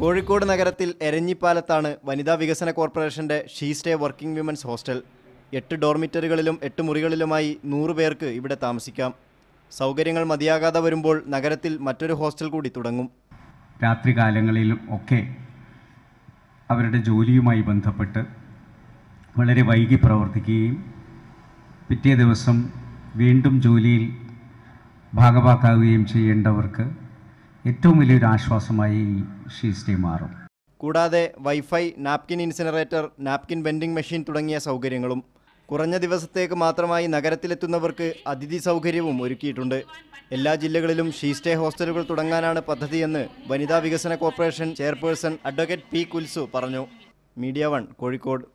കോഴിക്കോട് നഗരത്തിൽ എരഞ്ഞിപ്പാലത്താണ് വനിതാ വികസന കോർപ്പറേഷന്റെ സ്റ്റേ വർക്കിംഗ് വിമൻസ് ഹോസ്റ്റൽ എട്ട് ഡോർമിറ്ററികളിലും എട്ട് മുറികളിലുമായി നൂറ് പേർക്ക് ഇവിടെ താമസിക്കാം സൗകര്യങ്ങൾ മതിയാകാതെ വരുമ്പോൾ നഗരത്തിൽ മറ്റൊരു ഹോസ്റ്റൽ കൂടി തുടങ്ങും രാത്രികാലങ്ങളിലും ഒക്കെ അവരുടെ ജോലിയുമായി ബന്ധപ്പെട്ട് വളരെ വൈകി പ്രവർത്തിക്കുകയും പിറ്റേ ദിവസം വീണ്ടും ജോലിയിൽ ഭാഗമാക്കാവുകയും ചെയ്യേണ്ടവർക്ക് ഏറ്റവും വലിയൊരു ആശ്വാസമായി ഷീ സ്റ്റേ മാറും കൂടാതെ wifi napkin incinerator napkin vending machine തുടങ്ങിയ സൗകര്യങ്ങളും കുറഞ്ഞ ദിവസത്തേക്ക് മാത്രമായി നഗരത്തിലെത്തുന്നവർക്ക് അതിഥി സൗകര്യവും ഒരുക്കിയിട്ടുണ്ട് എല്ലാ ജില്ലകളിലും ഷീ സ്റ്റേ ഹോസ്റ്റലുകൾ തുടങ്ങാനാണ് പദ്ധതിയെന്ന് വനിതാ വികസന corporation chairperson advocate P Kulsu പറഞ്ഞു മീഡിയ വൺ കോഴിക്കോട്